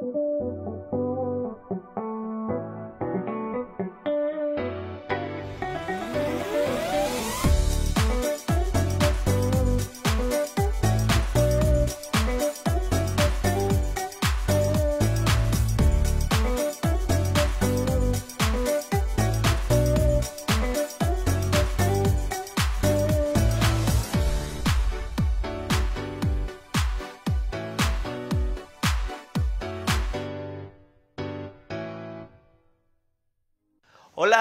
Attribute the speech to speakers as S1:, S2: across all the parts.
S1: thank you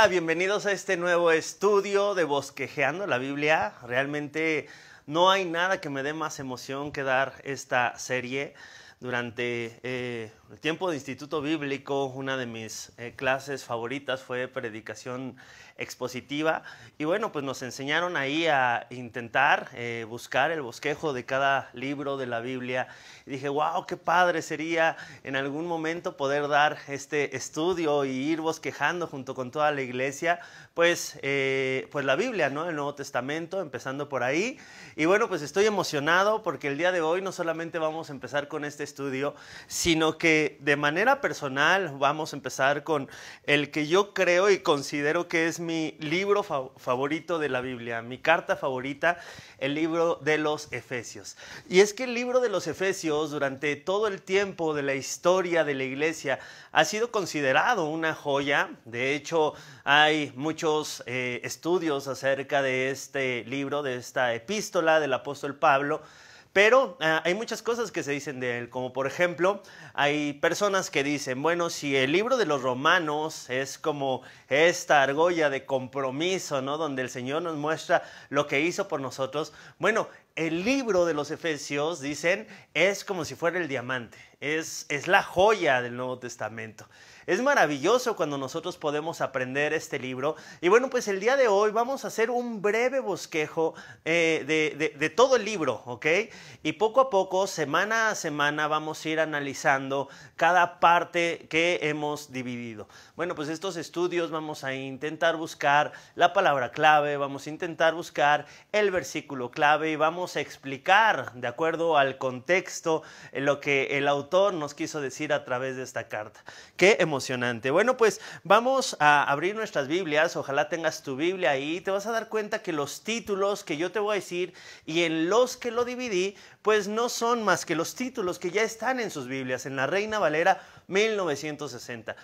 S1: bienvenidos a este nuevo estudio de Bosquejeando la Biblia. Realmente no hay nada que me dé más emoción que dar esta serie durante eh, el tiempo de instituto bíblico, una de mis eh, clases favoritas fue predicación expositiva. Y bueno, pues nos enseñaron ahí a intentar eh, buscar el bosquejo de cada libro de la Biblia. Y dije, wow, qué padre sería en algún momento poder dar este estudio y ir bosquejando junto con toda la iglesia, pues, eh, pues la Biblia, ¿no? El Nuevo Testamento, empezando por ahí. Y bueno, pues estoy emocionado porque el día de hoy no solamente vamos a empezar con este estudio, sino que de manera personal vamos a empezar con el que yo creo y considero que es mi libro favorito de la Biblia, mi carta favorita, el libro de los Efesios. Y es que el libro de los Efesios durante todo el tiempo de la historia de la iglesia ha sido considerado una joya. De hecho, hay muchos eh, estudios acerca de este libro, de esta epístola del apóstol Pablo pero ah, hay muchas cosas que se dicen de él, como por ejemplo, hay personas que dicen, bueno, si el libro de los romanos es como esta argolla de compromiso, ¿no? Donde el Señor nos muestra lo que hizo por nosotros. Bueno, el libro de los Efesios, dicen, es como si fuera el diamante, es, es la joya del Nuevo Testamento. Es maravilloso cuando nosotros podemos aprender este libro. Y bueno, pues el día de hoy vamos a hacer un breve bosquejo eh, de, todo el libro, ¿ok? Y poco a poco, semana a semana, vamos a ir analizando cada parte que hemos dividido. Bueno, pues estos estudios vamos vamos a intentar buscar la palabra clave, vamos a intentar buscar el versículo clave y vamos a explicar de acuerdo al contexto lo que el autor nos quiso decir a través de esta carta. Qué emocionante. Bueno, pues vamos a abrir nuestras Biblias, ojalá tengas tu Biblia ahí, te vas a dar cuenta que los títulos que yo te voy a decir y en los que lo dividí, pues no son más que los títulos que ya están en sus Biblias, en la Reina Valera 1960.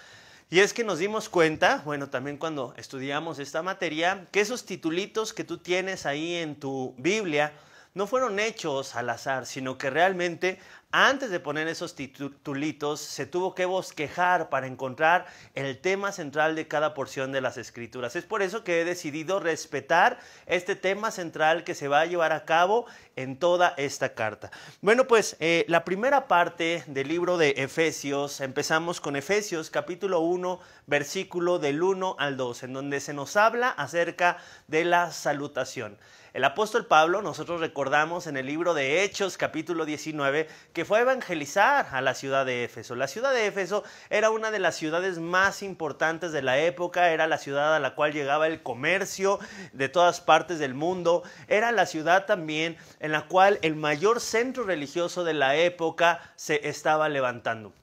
S1: Y es que nos dimos cuenta, bueno, también cuando estudiamos esta materia, que esos titulitos que tú tienes ahí en tu Biblia no fueron hechos al azar, sino que realmente antes de poner esos titulitos se tuvo que bosquejar para encontrar el tema central de cada porción de las escrituras. Es por eso que he decidido respetar este tema central que se va a llevar a cabo en toda esta carta. Bueno, pues eh, la primera parte del libro de Efesios, empezamos con Efesios capítulo 1, versículo del 1 al 2, en donde se nos habla acerca de la salutación. El apóstol Pablo, nosotros recordamos en el libro de Hechos capítulo 19, que fue a evangelizar a la ciudad de Éfeso. La ciudad de Éfeso era una de las ciudades más importantes de la época, era la ciudad a la cual llegaba el comercio de todas partes del mundo, era la ciudad también en la cual el mayor centro religioso de la época se estaba levantando.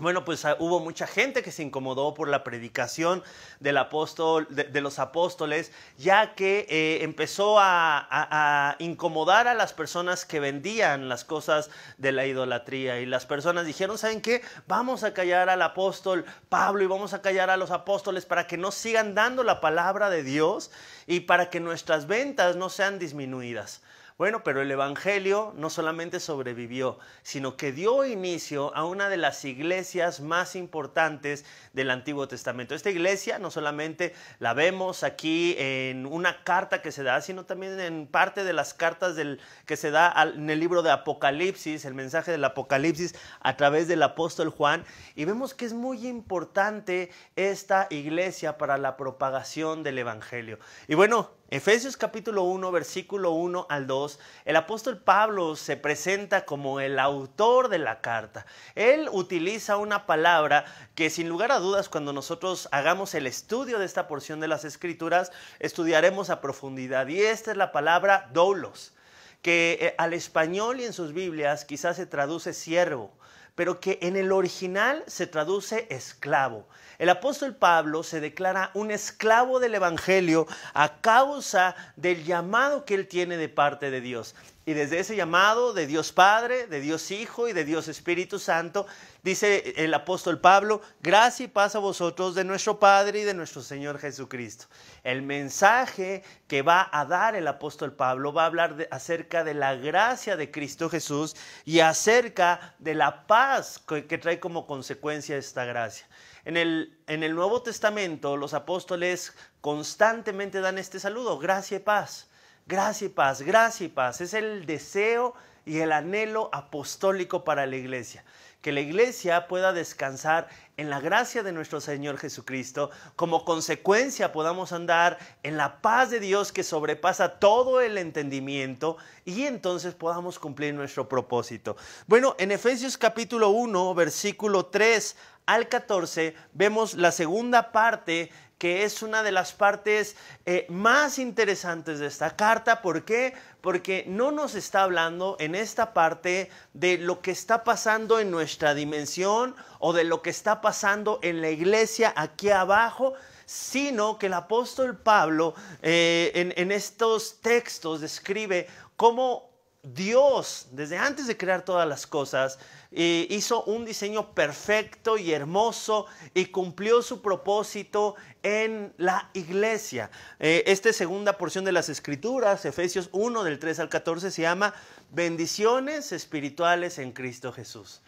S1: Bueno, pues ah, hubo mucha gente que se incomodó por la predicación del apóstol, de, los apóstoles, ya que eh, empezó a, a, incomodar a las personas que vendían las cosas de la idolatría. Y las personas dijeron, ¿saben qué? Vamos a callar al apóstol Pablo y vamos a callar a los apóstoles para que no sigan dando la palabra de Dios y para que nuestras ventas no sean disminuidas. Bueno, pero el Evangelio no solamente sobrevivió, sino que dio inicio a una de las iglesias más importantes del Antiguo Testamento. Esta iglesia no solamente la vemos aquí en una carta que se da, sino también en parte de las cartas del, que se da en el libro de Apocalipsis, el mensaje del Apocalipsis a través del apóstol Juan. Y vemos que es muy importante esta iglesia para la propagación del Evangelio. Y bueno, Efesios capítulo 1, versículo 1 al 2, el apóstol Pablo se presenta como el autor de la carta. Él utiliza una palabra que sin lugar a dudas cuando nosotros hagamos el estudio de esta porción de las escrituras, estudiaremos a profundidad. Y esta es la palabra doulos, que eh, al español y en sus Biblias quizás se traduce siervo pero que en el original se traduce esclavo. El apóstol Pablo se declara un esclavo del Evangelio a causa del llamado que él tiene de parte de Dios. Y desde ese llamado de Dios Padre, de Dios Hijo y de Dios Espíritu Santo, dice el apóstol Pablo, gracia y paz a vosotros de nuestro Padre y de nuestro Señor Jesucristo. El mensaje que va a dar el apóstol Pablo va a hablar acerca de la gracia de Cristo Jesús y acerca de la paz que, trae como consecuencia esta gracia. En el, en el Nuevo Testamento los apóstoles constantemente dan este saludo, gracia y paz. Gracia y paz, gracia y paz. Es el deseo y el anhelo apostólico para la iglesia. Que la iglesia pueda descansar en la gracia de nuestro Señor Jesucristo. Como consecuencia podamos andar en la paz de Dios que sobrepasa todo el entendimiento y entonces podamos cumplir nuestro propósito. Bueno, en Efesios capítulo 1, versículo 3 al 14, vemos la segunda parte que es una de las partes eh, más interesantes de esta carta. ¿Por qué? Porque no nos está hablando en esta parte de lo que está pasando en nuestra dimensión o de lo que está pasando en la iglesia aquí abajo, sino que el apóstol Pablo eh, en, en estos textos describe cómo Dios, desde antes de crear todas las cosas, hizo un diseño perfecto y hermoso y cumplió su propósito en la iglesia. Eh, esta segunda porción de las escrituras, Efesios 1 del 3 al 14, se llama bendiciones espirituales en Cristo Jesús.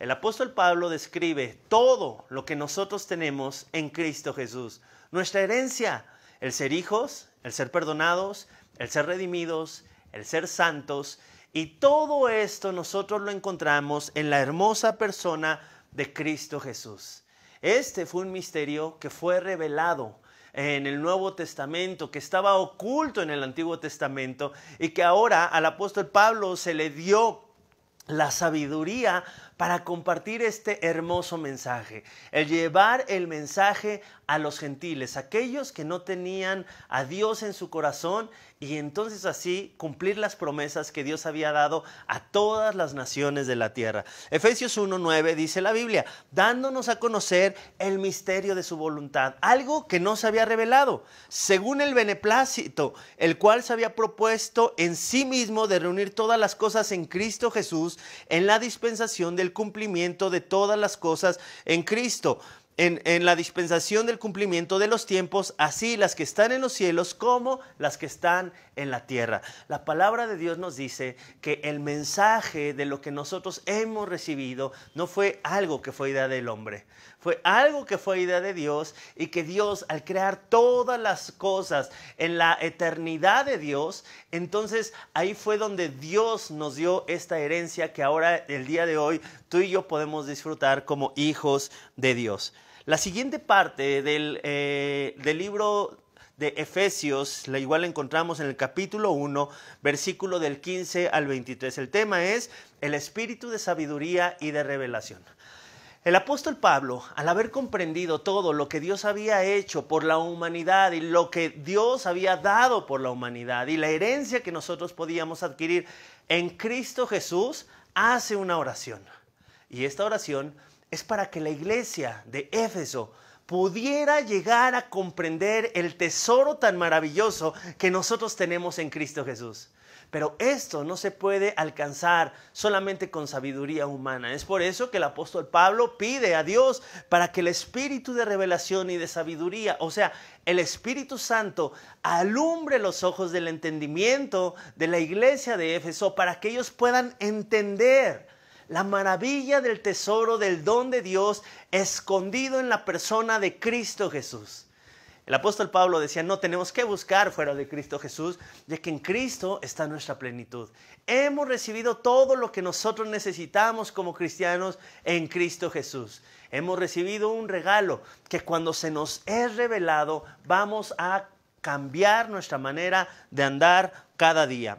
S1: El apóstol Pablo describe todo lo que nosotros tenemos en Cristo Jesús. Nuestra herencia, el ser hijos, el ser perdonados, el ser redimidos, el ser santos y todo esto nosotros lo encontramos en la hermosa persona de Cristo Jesús. Este fue un misterio que fue revelado en el Nuevo Testamento, que estaba oculto en el Antiguo Testamento y que ahora al apóstol Pablo se le dio la sabiduría para compartir este hermoso mensaje, el llevar el mensaje a los gentiles, aquellos que no tenían a Dios en su corazón y entonces así cumplir las promesas que Dios había dado a todas las naciones de la tierra. Efesios 1.9 dice la Biblia, dándonos a conocer el misterio de su voluntad, algo que no se había revelado, según el beneplácito, el cual se había propuesto en sí mismo de reunir todas las cosas en Cristo Jesús en la dispensación del cumplimiento de todas las cosas en Cristo. En, en, la dispensación del cumplimiento de los tiempos, así las que están en los cielos como las que están en la tierra. La palabra de Dios nos dice que el mensaje de lo que nosotros hemos recibido no fue algo que fue idea del hombre, fue algo que fue idea de Dios y que Dios al crear todas las cosas en la eternidad de Dios, entonces ahí fue donde Dios nos dio esta herencia que ahora el día de hoy tú y yo podemos disfrutar como hijos de Dios. La siguiente parte del, eh, libro de Efesios, la igual la encontramos en el capítulo 1, versículo del 15 al 23. El tema es el espíritu de sabiduría y de revelación. El apóstol Pablo, al haber comprendido todo lo que Dios había hecho por la humanidad y lo que Dios había dado por la humanidad y la herencia que nosotros podíamos adquirir en Cristo Jesús, hace una oración. Y esta oración es para que la iglesia de Éfeso pudiera llegar a comprender el tesoro tan maravilloso que nosotros tenemos en Cristo Jesús. Pero esto no se puede alcanzar solamente con sabiduría humana. Es por eso que el apóstol Pablo pide a Dios para que el espíritu de revelación y de sabiduría, o sea, el Espíritu Santo, alumbre los ojos del entendimiento de la iglesia de Éfeso para que ellos puedan entender la maravilla del tesoro del don de Dios escondido en la persona de Cristo Jesús. El apóstol Pablo decía, no tenemos que buscar fuera de Cristo Jesús, ya que en Cristo está nuestra plenitud. Hemos recibido todo lo que nosotros necesitamos como cristianos en Cristo Jesús. Hemos recibido un regalo que cuando se nos es revelado vamos a cambiar nuestra manera de andar cada día.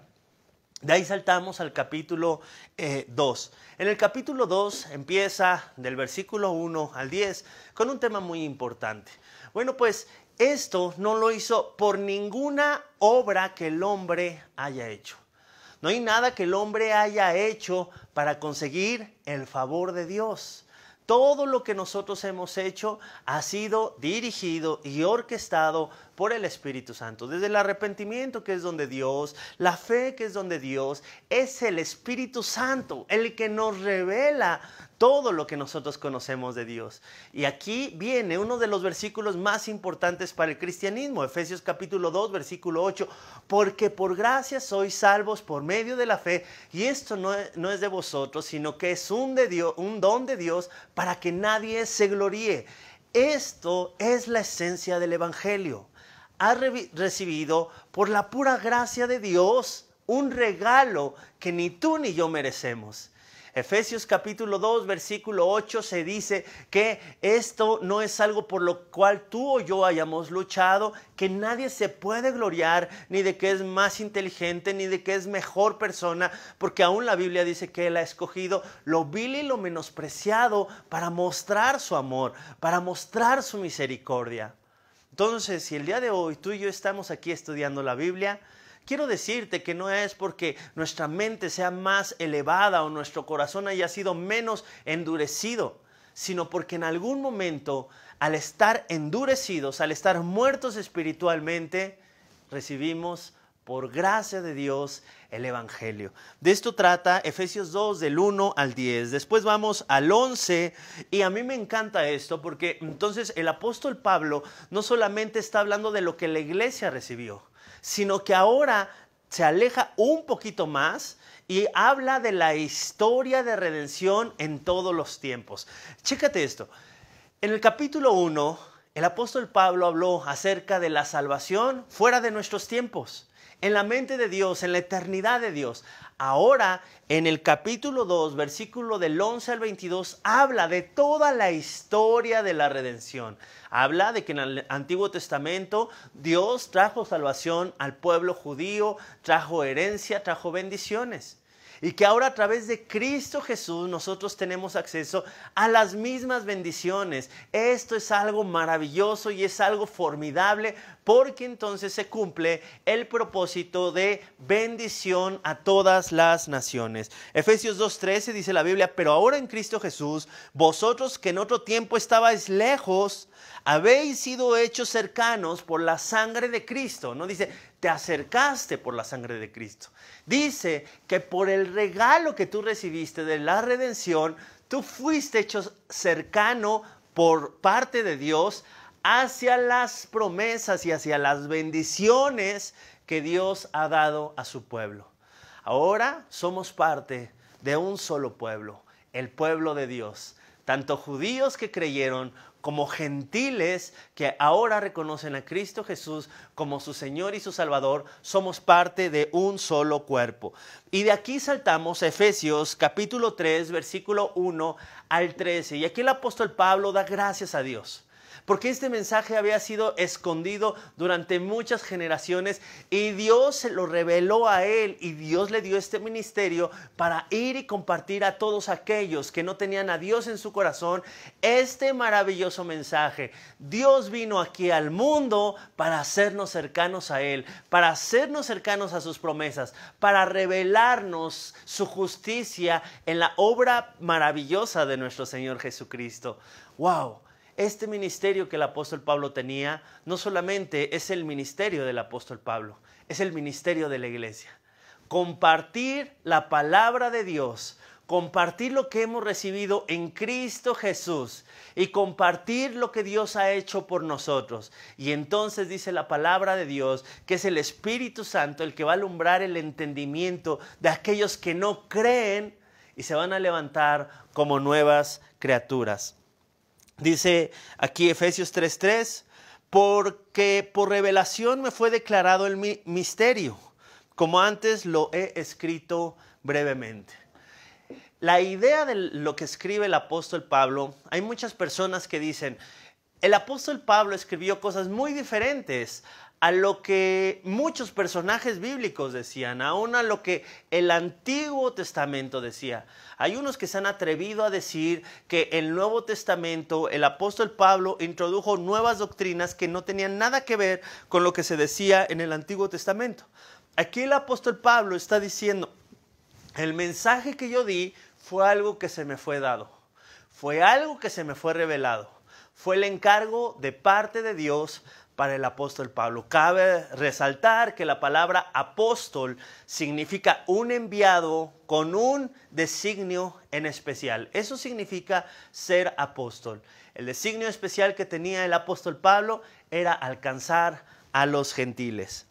S1: De ahí saltamos al capítulo 2. Eh, en el capítulo 2 empieza del versículo 1 al 10 con un tema muy importante. Bueno, pues esto no lo hizo por ninguna obra que el hombre haya hecho. No hay nada que el hombre haya hecho para conseguir el favor de Dios. Todo lo que nosotros hemos hecho ha sido dirigido y orquestado por el Espíritu Santo. Desde el arrepentimiento que es donde Dios, la fe que es donde Dios, es el Espíritu Santo el que nos revela todo lo que nosotros conocemos de Dios. Y aquí viene uno de los versículos más importantes para el cristianismo, Efesios capítulo 2, versículo 8, porque por gracia sois salvos por medio de la fe, y esto no, no es de vosotros, sino que es un, de Dios, un don de Dios para que nadie se gloríe. Esto es la esencia del Evangelio ha recibido por la pura gracia de Dios un regalo que ni tú ni yo merecemos. Efesios capítulo 2, versículo 8 se dice que esto no es algo por lo cual tú o yo hayamos luchado, que nadie se puede gloriar ni de que es más inteligente ni de que es mejor persona, porque aún la Biblia dice que Él ha escogido lo vil y lo menospreciado para mostrar su amor, para mostrar su misericordia. Entonces, si el día de hoy tú y yo estamos aquí estudiando la Biblia, quiero decirte que no es porque nuestra mente sea más elevada o nuestro corazón haya sido menos endurecido, sino porque en algún momento, al estar endurecidos, al estar muertos espiritualmente, recibimos por gracia de Dios el Evangelio. De esto trata Efesios 2 del 1 al 10. Después vamos al 11 y a mí me encanta esto porque entonces el apóstol Pablo no solamente está hablando de lo que la iglesia recibió, sino que ahora se aleja un poquito más y habla de la historia de redención en todos los tiempos. Chécate esto. En el capítulo 1, el apóstol Pablo habló acerca de la salvación fuera de nuestros tiempos en la mente de Dios, en la eternidad de Dios. Ahora, en el capítulo 2, versículo del 11 al 22, habla de toda la historia de la redención. Habla de que en el Antiguo Testamento Dios trajo salvación al pueblo judío, trajo herencia, trajo bendiciones y que ahora a través de Cristo Jesús nosotros tenemos acceso a las mismas bendiciones. Esto es algo maravilloso y es algo formidable porque entonces se cumple el propósito de bendición a todas las naciones. Efesios 2.13 dice la Biblia, pero ahora en Cristo Jesús, vosotros que en otro tiempo estabais lejos, habéis sido hechos cercanos por la sangre de Cristo. No dice, te acercaste por la sangre de Cristo. Dice que por el regalo que tú recibiste de la redención, tú fuiste hecho cercano por parte de Dios hacia las promesas y hacia las bendiciones que Dios ha dado a su pueblo. Ahora somos parte de un solo pueblo, el pueblo de Dios. Tanto judíos que creyeron como gentiles que ahora reconocen a Cristo Jesús como su Señor y su Salvador, somos parte de un solo cuerpo. Y de aquí saltamos a Efesios capítulo 3, versículo 1 al 13. Y aquí el apóstol Pablo da gracias a Dios porque este mensaje había sido escondido durante muchas generaciones y Dios se lo reveló a él y Dios le dio este ministerio para ir y compartir a todos aquellos que no tenían a Dios en su corazón este maravilloso mensaje. Dios vino aquí al mundo para hacernos cercanos a Él, para hacernos cercanos a sus promesas, para revelarnos su justicia en la obra maravillosa de nuestro Señor Jesucristo. ¡Wow! Este ministerio que el apóstol Pablo tenía no solamente es el ministerio del apóstol Pablo, es el ministerio de la iglesia. Compartir la palabra de Dios, compartir lo que hemos recibido en Cristo Jesús y compartir lo que Dios ha hecho por nosotros. Y entonces dice la palabra de Dios que es el Espíritu Santo el que va a alumbrar el entendimiento de aquellos que no creen y se van a levantar como nuevas criaturas. Dice aquí Efesios 3:3, porque por revelación me fue declarado el misterio, como antes lo he escrito brevemente. La idea de lo que escribe el apóstol Pablo, hay muchas personas que dicen, el apóstol Pablo escribió cosas muy diferentes a lo que muchos personajes bíblicos decían, aún a lo que el Antiguo Testamento decía. Hay unos que se han atrevido a decir que el Nuevo Testamento, el apóstol Pablo introdujo nuevas doctrinas que no tenían nada que ver con lo que se decía en el Antiguo Testamento. Aquí el apóstol Pablo está diciendo, el mensaje que yo di fue algo que se me fue dado, fue algo que se me fue revelado, fue el encargo de parte de Dios para el apóstol Pablo. Cabe resaltar que la palabra apóstol significa un enviado con un designio en especial. Eso significa ser apóstol. El designio especial que tenía el apóstol Pablo era alcanzar a los gentiles.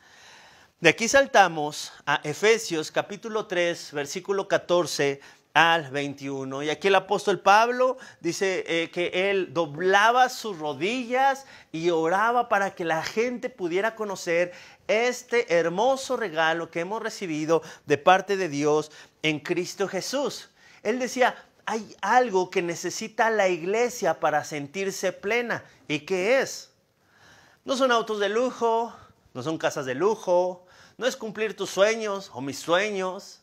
S1: De aquí saltamos a Efesios capítulo 3, versículo 14 al 21. Y aquí el apóstol Pablo dice eh, que él doblaba sus rodillas y oraba para que la gente pudiera conocer este hermoso regalo que hemos recibido de parte de Dios en Cristo Jesús. Él decía, hay algo que necesita la iglesia para sentirse plena. ¿Y qué es? No son autos de lujo, no son casas de lujo, no es cumplir tus sueños o mis sueños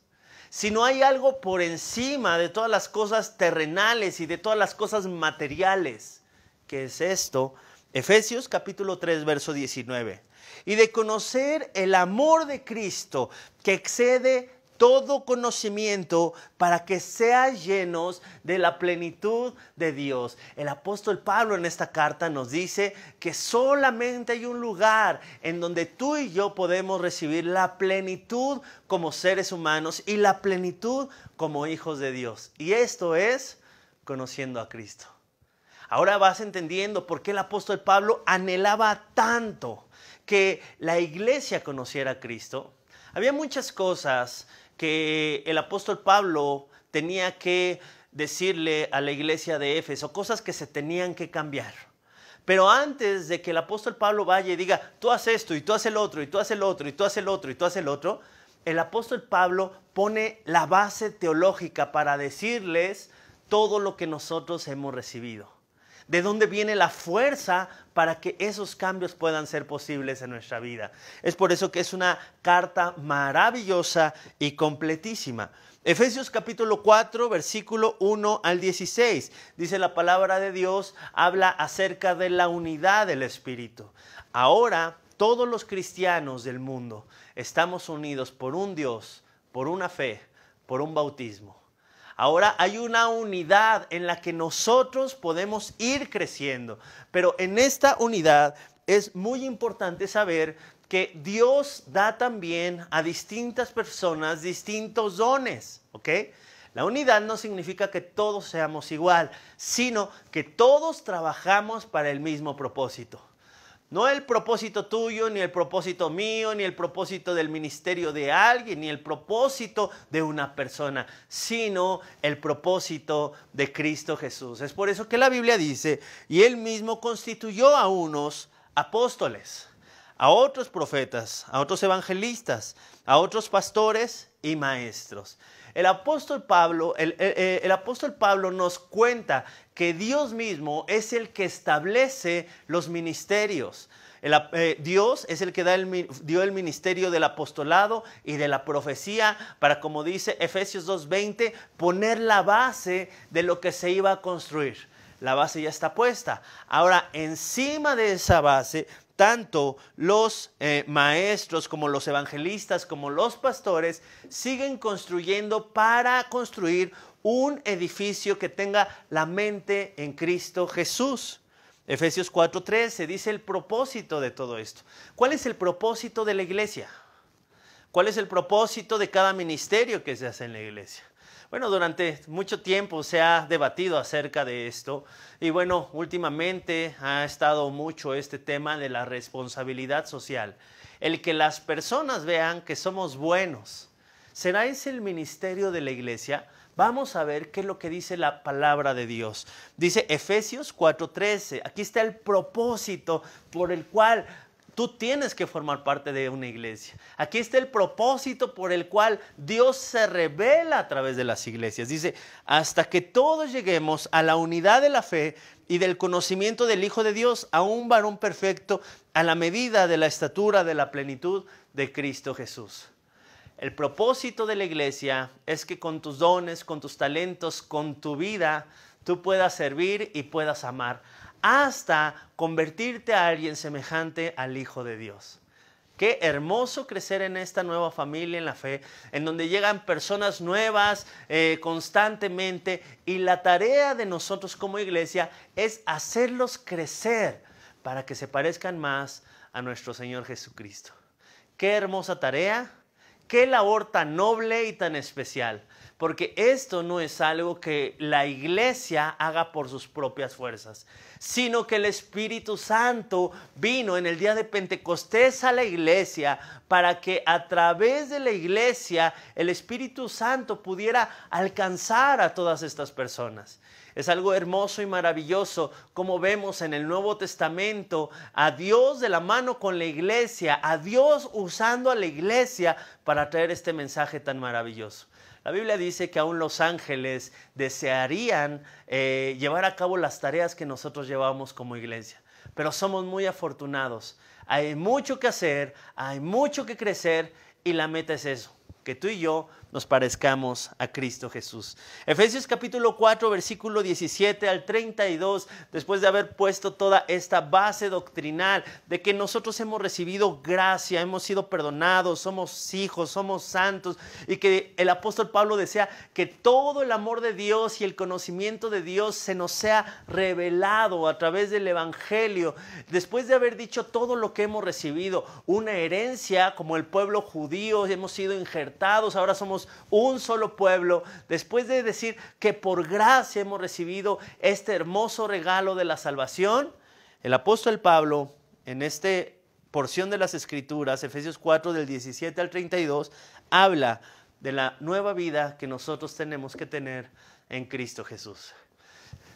S1: si no hay algo por encima de todas las cosas terrenales y de todas las cosas materiales, que es esto, Efesios capítulo 3, verso 19, y de conocer el amor de Cristo que excede todo conocimiento para que seas llenos de la plenitud de Dios. El apóstol Pablo en esta carta nos dice que solamente hay un lugar en donde tú y yo podemos recibir la plenitud como seres humanos y la plenitud como hijos de Dios. Y esto es conociendo a Cristo. Ahora vas entendiendo por qué el apóstol Pablo anhelaba tanto que la iglesia conociera a Cristo. Había muchas cosas que el apóstol Pablo tenía que decirle a la iglesia de Éfeso, cosas que se tenían que cambiar. Pero antes de que el apóstol Pablo vaya y diga, tú haces esto y tú haz el otro y tú haz el otro y tú haces el otro y tú haz el otro, el apóstol Pablo pone la base teológica para decirles todo lo que nosotros hemos recibido de dónde viene la fuerza para que esos cambios puedan ser posibles en nuestra vida. Es por eso que es una carta maravillosa y completísima. Efesios capítulo 4, versículo 1 al 16, dice la palabra de Dios, habla acerca de la unidad del Espíritu. Ahora todos los cristianos del mundo estamos unidos por un Dios, por una fe, por un bautismo. Ahora hay una unidad en la que nosotros podemos ir creciendo. Pero en esta unidad es muy importante saber que Dios da también a distintas personas distintos dones, La unidad no significa que todos seamos igual, sino que todos trabajamos para el mismo propósito. No el propósito tuyo, ni el propósito mío, ni el propósito del ministerio de alguien, ni el propósito de una persona, sino el propósito de Cristo Jesús. Es por eso que la Biblia dice, y él mismo constituyó a unos apóstoles, a otros profetas, a otros evangelistas, a otros pastores y maestros el apóstol Pablo, eh, el, apóstol Pablo nos cuenta que Dios mismo es el que establece los ministerios. Eh, Dios es el que da dio el ministerio del apostolado y de la profecía para, como dice Efesios 2.20, poner la base de lo que se iba a construir. La base ya está puesta. Ahora, encima de esa base tanto los eh, maestros como los evangelistas como los pastores siguen construyendo para construir un edificio que tenga la mente en Cristo Jesús. Efesios 4:13 dice el propósito de todo esto. ¿Cuál es el propósito de la iglesia? ¿Cuál es el propósito de cada ministerio que se hace en la iglesia? Bueno, durante mucho tiempo se ha debatido acerca de esto y bueno, últimamente ha estado mucho este tema de la responsabilidad social, el que las personas vean que somos buenos. ¿Será ese el ministerio de la iglesia? Vamos a ver qué es lo que dice la palabra de Dios. Dice Efesios 4:13, aquí está el propósito por el cual Tú tienes que formar parte de una iglesia. Aquí está el propósito por el cual Dios se revela a través de las iglesias. Dice, hasta que todos lleguemos a la unidad de la fe y del conocimiento del Hijo de Dios, a un varón perfecto, a la medida de la estatura, de la plenitud de Cristo Jesús. El propósito de la iglesia es que con tus dones, con tus talentos, con tu vida, tú puedas servir y puedas amar hasta convertirte a alguien semejante al Hijo de Dios. Qué hermoso crecer en esta nueva familia en la fe, en donde llegan personas nuevas eh, constantemente y la tarea de nosotros como iglesia es hacerlos crecer para que se parezcan más a nuestro Señor Jesucristo. Qué hermosa tarea, qué labor tan noble y tan especial porque esto no es algo que la iglesia haga por sus propias fuerzas, sino que el Espíritu Santo vino en el día de Pentecostés a la iglesia para que a través de la iglesia el Espíritu Santo pudiera alcanzar a todas estas personas. Es algo hermoso y maravilloso como vemos en el Nuevo Testamento a Dios de la mano con la iglesia, a Dios usando a la iglesia para traer este mensaje tan maravilloso. La Biblia dice que aún los ángeles desearían eh, llevar a cabo las tareas que nosotros llevamos como iglesia, pero somos muy afortunados. Hay mucho que hacer, hay mucho que crecer y la meta es eso, que tú y yo nos parezcamos a Cristo Jesús. Efesios capítulo 4, versículo 17 al 32, después de haber puesto toda esta base doctrinal de que nosotros hemos recibido gracia, hemos sido perdonados, somos hijos, somos santos, y que el apóstol Pablo desea que todo el amor de Dios y el conocimiento de Dios se nos sea revelado a través del Evangelio, después de haber dicho todo lo que hemos recibido, una herencia como el pueblo judío, hemos sido injertados, ahora somos un solo pueblo, después de decir que por gracia hemos recibido este hermoso regalo de la salvación, el apóstol Pablo, en esta porción de las Escrituras, Efesios 4 del 17 al 32, habla de la nueva vida que nosotros tenemos que tener en Cristo Jesús.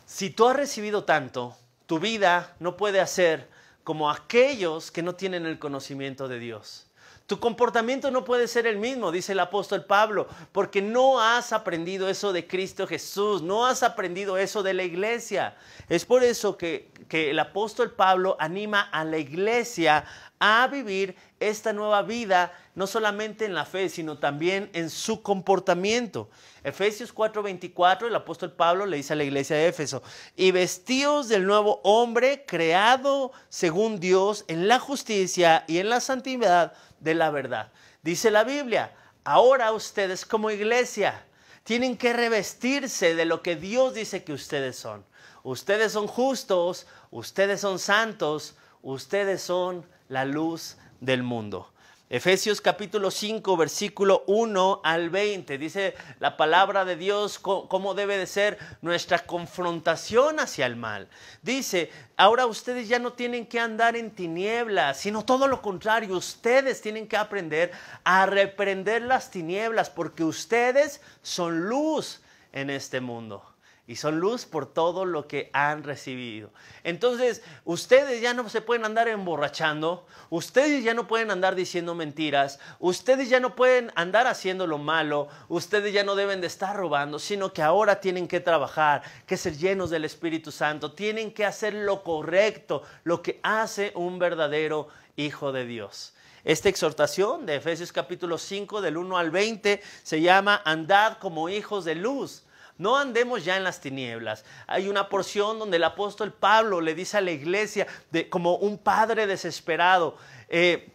S1: Si tú has recibido tanto, tu vida no puede hacer como aquellos que no tienen el conocimiento de Dios. Tu comportamiento no puede ser el mismo, dice el apóstol Pablo, porque no has aprendido eso de Cristo Jesús, no has aprendido eso de la iglesia. Es por eso que, que el apóstol Pablo anima a la iglesia a vivir esta nueva vida, no solamente en la fe, sino también en su comportamiento. Efesios 4:24, el apóstol Pablo le dice a la iglesia de Éfeso, y vestidos del nuevo hombre creado según Dios en la justicia y en la santidad de la verdad. Dice la Biblia, ahora ustedes como iglesia tienen que revestirse de lo que Dios dice que ustedes son. Ustedes son justos, ustedes son santos, ustedes son la luz del mundo. Efesios capítulo 5, versículo 1 al 20. Dice la palabra de Dios cómo debe de ser nuestra confrontación hacia el mal. Dice, ahora ustedes ya no tienen que andar en tinieblas, sino todo lo contrario, ustedes tienen que aprender a reprender las tinieblas porque ustedes son luz en este mundo y son luz por todo lo que han recibido. Entonces, ustedes ya no se pueden andar emborrachando, ustedes ya no pueden andar diciendo mentiras, ustedes ya no pueden andar haciendo lo malo, ustedes ya no deben de estar robando, sino que ahora tienen que trabajar, que ser llenos del Espíritu Santo, tienen que hacer lo correcto, lo que hace un verdadero hijo de Dios. Esta exhortación de Efesios capítulo 5 del 1 al 20 se llama Andad como hijos de luz no andemos ya en las tinieblas. Hay una porción donde el apóstol Pablo le dice a la iglesia, como un padre desesperado, eh,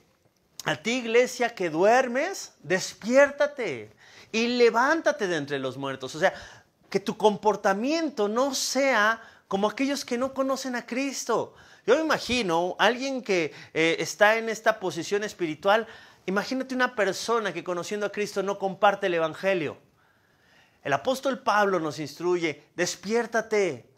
S1: a ti iglesia que duermes, despiértate y levántate de entre los muertos. O sea, que tu comportamiento no sea como aquellos que no conocen a Cristo. Yo me imagino alguien que eh, está en esta posición espiritual, imagínate una persona que conociendo a Cristo no comparte el Evangelio. El apóstol Pablo nos instruye, despiértate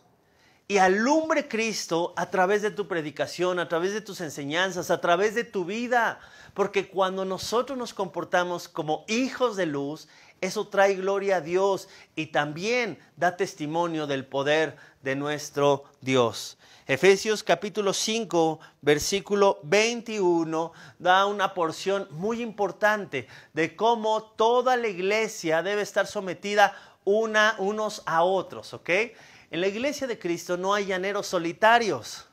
S1: y alumbre Cristo a través de tu predicación, a través de tus enseñanzas, a través de tu vida, porque cuando nosotros nos comportamos como hijos de luz, eso trae gloria a Dios y también da testimonio del poder de nuestro Dios. Efesios capítulo 5, versículo 21, da una porción muy importante de cómo toda la iglesia debe estar sometida una, unos a otros, ¿ok? En la iglesia de Cristo no hay llaneros solitarios,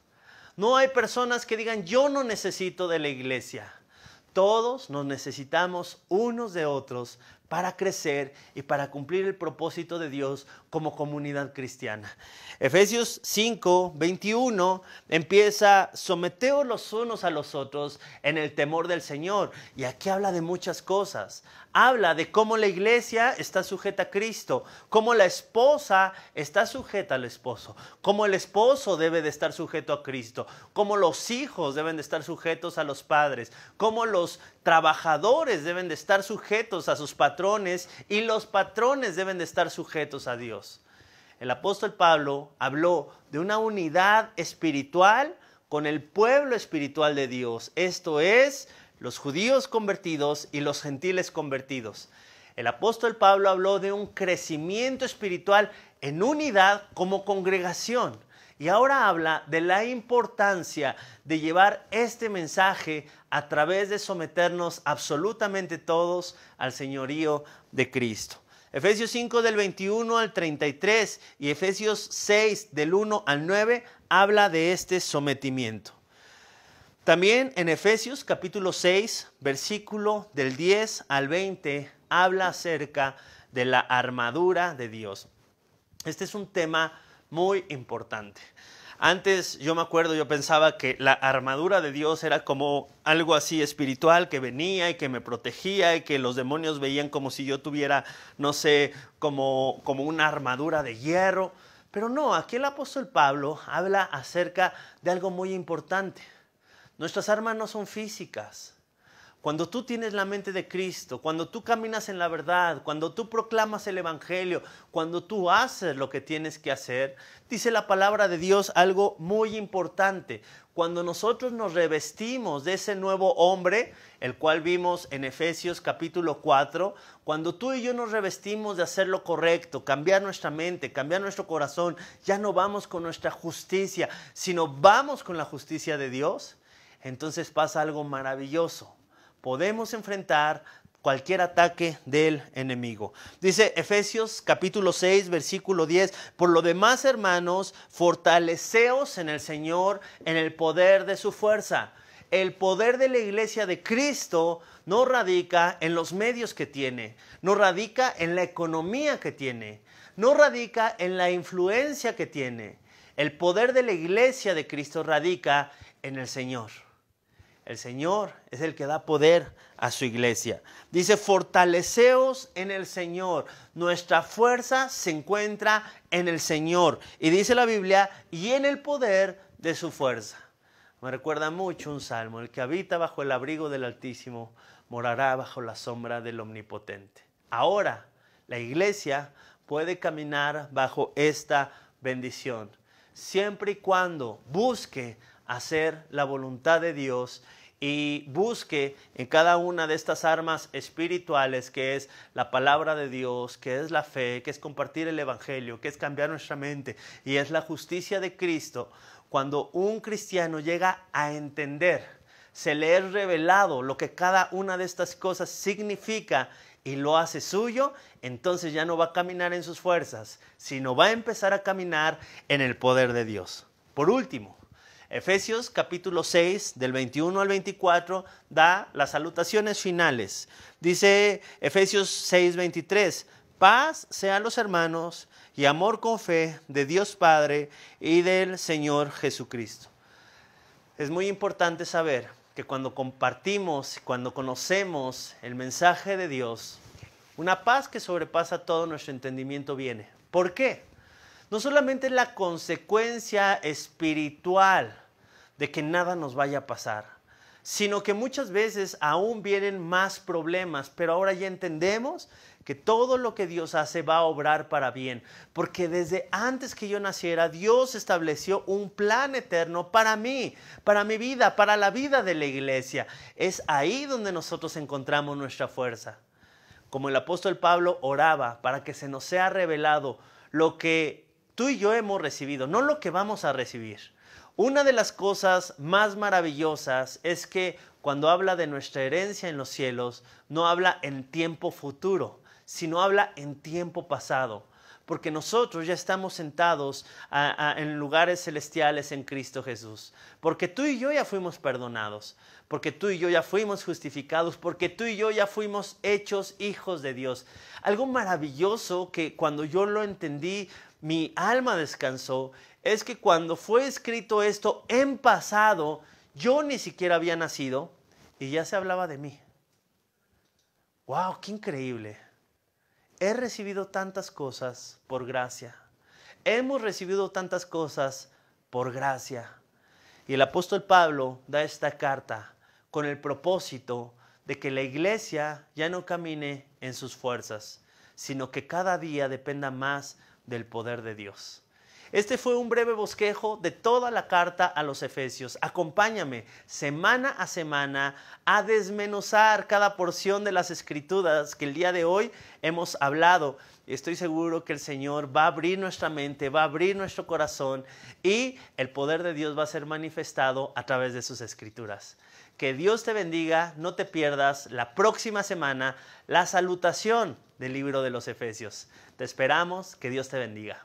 S1: no hay personas que digan yo no necesito de la iglesia. Todos nos necesitamos unos de otros para crecer y para cumplir el propósito de Dios como comunidad cristiana. Efesios 5, 21 empieza, someteos los unos a los otros en el temor del Señor. Y aquí habla de muchas cosas. Habla de cómo la iglesia está sujeta a Cristo, cómo la esposa está sujeta al esposo, cómo el esposo debe de estar sujeto a Cristo, cómo los hijos deben de estar sujetos a los padres, cómo los trabajadores deben de estar sujetos a sus patrones y los patrones deben de estar sujetos a Dios. El apóstol Pablo habló de una unidad espiritual con el pueblo espiritual de Dios, esto es, los judíos convertidos y los gentiles convertidos. El apóstol Pablo habló de un crecimiento espiritual en unidad como congregación. Y ahora habla de la importancia de llevar este mensaje a través de someternos absolutamente todos al señorío de Cristo. Efesios 5 del 21 al 33 y Efesios 6 del 1 al 9 habla de este sometimiento. También en Efesios capítulo 6, versículo del 10 al 20, habla acerca de la armadura de Dios. Este es un tema muy importante. Antes yo me acuerdo, yo pensaba que la armadura de Dios era como algo así espiritual que venía y que me protegía y que los demonios veían como si yo tuviera, no sé, como, una armadura de hierro. Pero no, aquí el apóstol Pablo habla acerca de algo muy importante. Nuestras armas no son físicas, cuando tú tienes la mente de Cristo, cuando tú caminas en la verdad, cuando tú proclamas el Evangelio, cuando tú haces lo que tienes que hacer, dice la palabra de Dios algo muy importante. Cuando nosotros nos revestimos de ese nuevo hombre, el cual vimos en Efesios capítulo 4, cuando tú y yo nos revestimos de hacer lo correcto, cambiar nuestra mente, cambiar nuestro corazón, ya no vamos con nuestra justicia, sino vamos con la justicia de Dios, entonces pasa algo maravilloso podemos enfrentar cualquier ataque del enemigo. Dice Efesios capítulo 6, versículo 10, por lo demás hermanos, fortaleceos en el Señor, en el poder de su fuerza. El poder de la iglesia de Cristo no radica en los medios que tiene, no radica en la economía que tiene, no radica en la influencia que tiene. El poder de la iglesia de Cristo radica en el Señor. El Señor es el que da poder a su iglesia. Dice, fortaleceos en el Señor. Nuestra fuerza se encuentra en el Señor. Y dice la Biblia, y en el poder de su fuerza. Me recuerda mucho un salmo, el que habita bajo el abrigo del Altísimo morará bajo la sombra del Omnipotente. Ahora, la iglesia puede caminar bajo esta bendición, siempre y cuando busque hacer la voluntad de Dios y busque en cada una de estas armas espirituales que es la palabra de Dios, que es la fe, que es compartir el Evangelio, que es cambiar nuestra mente y es la justicia de Cristo, cuando un cristiano llega a entender, se le es revelado lo que cada una de estas cosas significa y lo hace suyo, entonces ya no va a caminar en sus fuerzas, sino va a empezar a caminar en el poder de Dios. Por último, Efesios capítulo 6, del 21 al 24, da las salutaciones finales. Dice Efesios 6, 23, paz sea a los hermanos y amor con fe de Dios Padre y del Señor Jesucristo. Es muy importante saber que cuando compartimos, cuando conocemos el mensaje de Dios, una paz que sobrepasa todo nuestro entendimiento viene. ¿Por qué? no solamente la consecuencia espiritual de que nada nos vaya a pasar, sino que muchas veces aún vienen más problemas, pero ahora ya entendemos que todo lo que Dios hace va a obrar para bien, porque desde antes que yo naciera, Dios estableció un plan eterno para mí, para mi vida, para la vida de la iglesia. Es ahí donde nosotros encontramos nuestra fuerza. Como el apóstol Pablo oraba para que se nos sea revelado lo que tú y yo hemos recibido, no lo que vamos a recibir. Una de las cosas más maravillosas es que cuando habla de nuestra herencia en los cielos, no habla en tiempo futuro, sino habla en tiempo pasado porque nosotros ya estamos sentados en lugares celestiales en Cristo Jesús, porque tú y yo ya fuimos perdonados, porque tú y yo ya fuimos justificados, porque tú y yo ya fuimos hechos hijos de Dios. Algo maravilloso que cuando yo lo entendí mi alma descansó, es que cuando fue escrito esto en pasado, yo ni siquiera había nacido y ya se hablaba de mí. ¡Wow! ¡Qué increíble! He recibido tantas cosas por gracia. Hemos recibido tantas cosas por gracia. Y el apóstol Pablo da esta carta con el propósito de que la iglesia ya no camine en sus fuerzas, sino que cada día dependa más del poder de Dios. Este fue un breve bosquejo de toda la carta a los Efesios. Acompáñame semana a semana a desmenuzar cada porción de las escrituras que el día de hoy hemos hablado. Estoy seguro que el Señor va a abrir nuestra mente, va a abrir nuestro corazón y el poder de Dios va a ser manifestado a través de sus escrituras. Que Dios te bendiga, no te pierdas la próxima semana la salutación del libro de los Efesios. Te esperamos, que Dios te bendiga.